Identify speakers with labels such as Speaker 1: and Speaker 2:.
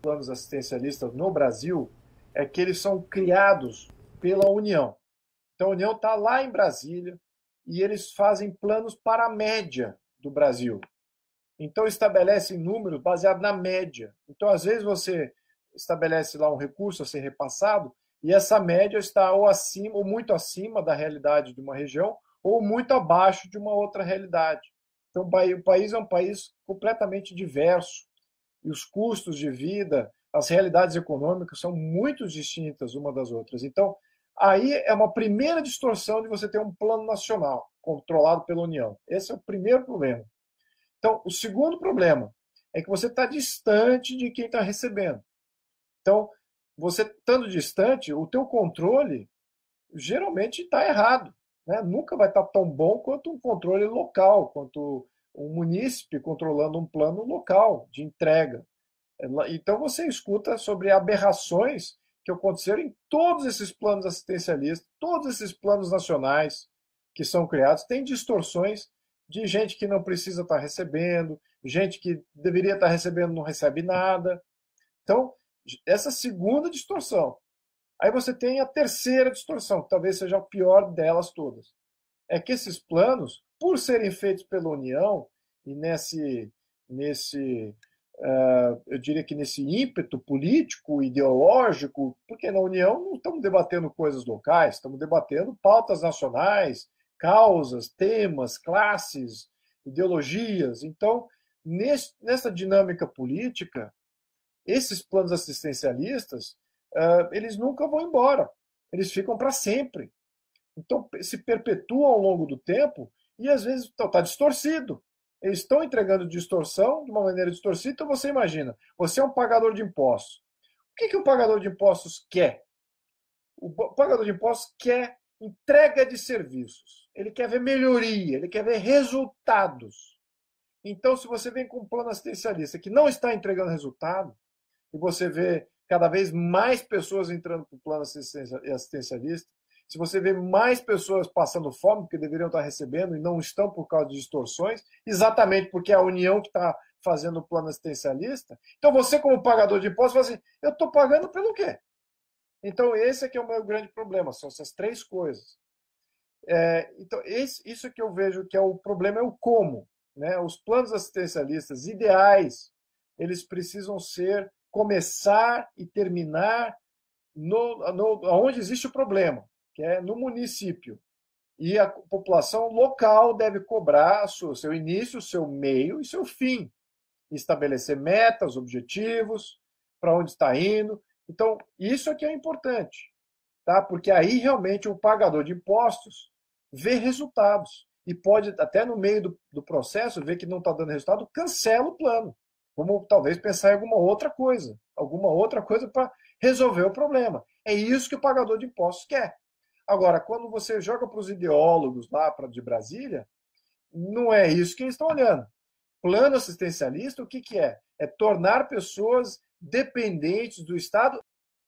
Speaker 1: planos assistencialistas no Brasil é que eles são criados pela União. Então, a União está lá em Brasília e eles fazem planos para a média do Brasil. Então, estabelecem números baseados na média. Então, às vezes, você estabelece lá um recurso a ser repassado e essa média está ou acima, ou muito acima da realidade de uma região, ou muito abaixo de uma outra realidade. Então, o país é um país completamente diverso e os custos de vida, as realidades econômicas são muito distintas uma das outras. Então, aí é uma primeira distorção de você ter um plano nacional controlado pela União. Esse é o primeiro problema. Então, o segundo problema é que você está distante de quem está recebendo. Então, você estando distante, o teu controle geralmente está errado. Né? Nunca vai estar tá tão bom quanto um controle local, quanto um munícipe controlando um plano local de entrega. Então você escuta sobre aberrações que aconteceram em todos esses planos assistencialistas, todos esses planos nacionais que são criados, tem distorções de gente que não precisa estar recebendo, gente que deveria estar recebendo não recebe nada. Então, essa segunda distorção. Aí você tem a terceira distorção, que talvez seja a pior delas todas. É que esses planos por serem feitos pela União e nesse, nesse uh, eu diria que nesse ímpeto político, ideológico, porque na União não estamos debatendo coisas locais, estamos debatendo pautas nacionais, causas, temas, classes, ideologias. Então, nesse, nessa dinâmica política, esses planos assistencialistas, uh, eles nunca vão embora, eles ficam para sempre. Então, se perpetuam ao longo do tempo e às vezes está então, distorcido. Eles estão entregando distorção de uma maneira distorcida. Então você imagina, você é um pagador de impostos. O que, que o pagador de impostos quer? O pagador de impostos quer entrega de serviços. Ele quer ver melhoria, ele quer ver resultados. Então, se você vem com um plano assistencialista que não está entregando resultado, e você vê cada vez mais pessoas entrando para o plano assistencialista, se você vê mais pessoas passando fome, porque deveriam estar recebendo e não estão por causa de distorções, exatamente porque é a União que está fazendo o plano assistencialista, então você, como pagador de impostos, fala assim: eu estou pagando pelo quê? Então, esse é que é o meu grande problema, são essas três coisas. É, então, esse, isso que eu vejo que é o problema é o como. Né? Os planos assistencialistas ideais, eles precisam ser, começar e terminar no, no, onde existe o problema que é no município. E a população local deve cobrar seu, seu início, seu meio e seu fim. Estabelecer metas, objetivos, para onde está indo. Então, isso é que é importante, tá? porque aí realmente o pagador de impostos vê resultados. E pode, até no meio do, do processo, ver que não está dando resultado, cancela o plano. como talvez pensar em alguma outra coisa, alguma outra coisa para resolver o problema. É isso que o pagador de impostos quer. Agora, quando você joga para os ideólogos lá pra, de Brasília, não é isso que eles estão olhando. Plano assistencialista, o que, que é? É tornar pessoas dependentes do Estado